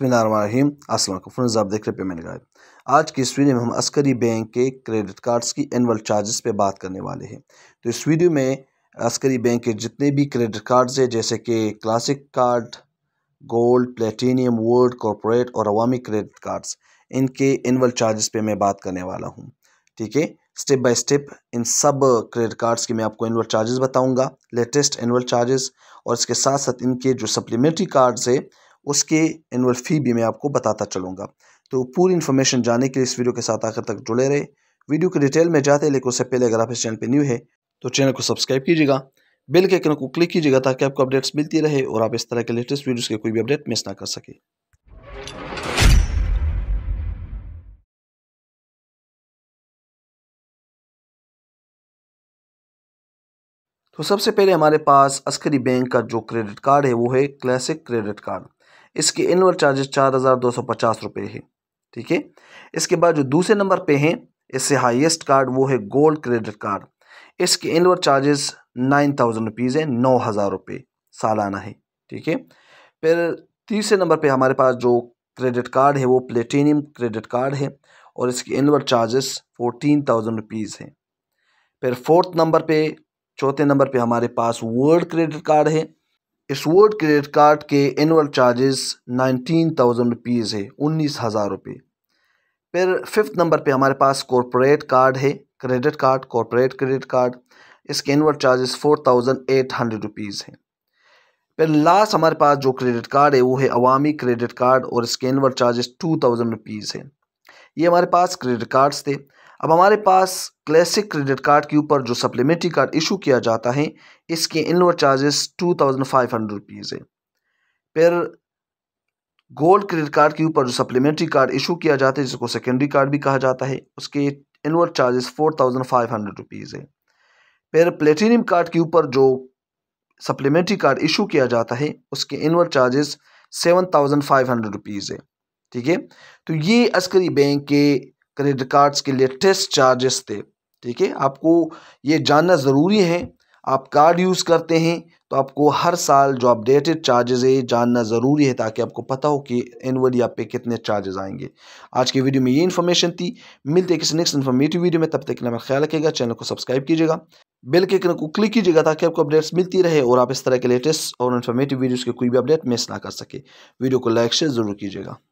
बसमीम असल फ्रेंड्स आप देख रहे मैंने गाइड आज की इस वीडियो में हम अस्करी बैंक के क्रेडिट कार्ड्स की एनअल चार्जेस पे बात करने वाले हैं तो इस वीडियो में अस्करी बैंक के जितने भी क्रेडिट कार्ड्स हैं जैसे कि classic card gold platinum world corporate और अवामी क्रेडिट कार्ड्स इनके एनअल चार्जेस पर मैं बात करने वाला हूँ ठीक है स्टेप बाई स्टेप इन सब क्रेडिट कार्ड्स की मैं आपको एनअल चार्जेस बताऊँगा लेटेस्ट एनअल चार्जेस और इसके साथ साथ इनके जो सप्लीमेंट्री कार्ड्स है उसके एनुअल फ़ी भी मैं आपको बताता चलूँगा तो पूरी इन्फॉर्मेशन जानने के लिए इस वीडियो के साथ आखिर तक जुड़े रहे वीडियो के डिटेल में जाते हैं लेकिन उससे पहले अगर आप इस चैनल पर न्यू है तो चैनल को सब्सक्राइब कीजिएगा बिल के आइकन को क्लिक कीजिएगा ताकि आपको अपडेट्स मिलती रहे और आप इस तरह के लेटेस्ट वीडियोज़ के कोई भी अपडेट मिस ना कर सके तो सबसे पहले हमारे पास अस्करी बैंक का जो क्रेडिट कार्ड है वो है क्लासिक क्रेडिट कार्ड इसके एनुअल चार्जेस चार हज़ार दो सौ पचास रुपये है ठीक है इसके बाद जो दूसरे नंबर पे हैं इससे हाईएस्ट कार्ड वो है गोल्ड क्रेडिट कार्ड इसके annual charges nine thousand rupees है नौ हज़ार रुपये सालाना है ठीक है फिर तीसरे नंबर पे हमारे पास जो क्रेडिट कार्ड है वो प्लेटिनियम क्रेडिट कार्ड है और इसके annual charges fourteen thousand rupees हैं फिर फोर्थ नंबर पर चौथे नंबर पे हमारे पास वर्ल्ड क्रेडिट कार्ड है इस स्पोर्ट क्रेडिट कार्ड के annual charges nineteen thousand rupees है उन्नीस हज़ार रुपये फिर फिफ्थ नंबर पे हमारे पास कॉरपोरेट कार्ड है credit card corporate credit card इसके annual charges four thousand eight hundred rupees हैं फिर लास्ट हमारे पास जो क्रेडिट कार्ड है वो है अवामी क्रेडिट कार्ड और इसके annual charges two thousand rupees है ये हमारे पास क्रेडिट कार्ड्स थे अब हमारे पास क्लासिक क्रेडिट कार्ड के ऊपर जो सप्लीमेंट्री कार्ड इशू किया जाता है इसके इनवर charges two thousand five hundred rupees है फिर गोल्ड क्रेडिट कार्ड के ऊपर जो सप्लीमेंट्री कार्ड इशू किया जाता है जिसको सेकेंडरी कार्ड भी कहा जाता है उसके इनवर charges four thousand five hundred rupees है फिर प्लेटिनियम कार्ड के ऊपर जो सप्लीमेंट्री कार्ड इशू किया जाता है उसके इनवर charges seven thousand five hundred rupees है ठीक है तो ये अस्करी बैंक के क्रेडिट कार्ड्स के लेटेस्ट चार्जेस थे ठीक है आपको ये जानना ज़रूरी है आप कार्ड यूज़ करते हैं तो आपको हर साल जो अपडेटेड चार्जेज़ है जानना ज़रूरी है ताकि आपको पता हो कि एनअली आप पे कितने चार्जेस आएंगे आज की वीडियो में ये इन्फॉर्मेशन थी मिलते किसी नेक्स्ट इन्फॉर्मेटिव वीडियो में तब तक के नाम ख्याल रखेगा चैनल को सब्सक्राइब कीजिएगा बेल के आइकन को क्लिक कीजिएगा ताकि आपको अपडेट्स मिलती रहे और आप इस तरह के लेटेस्ट और इन्फॉर्मेटिव वीडियोज़ के कोई भी अपडेट मिस ना कर सके वीडियो को लाइक शेयर ज़रूर कीजिएगा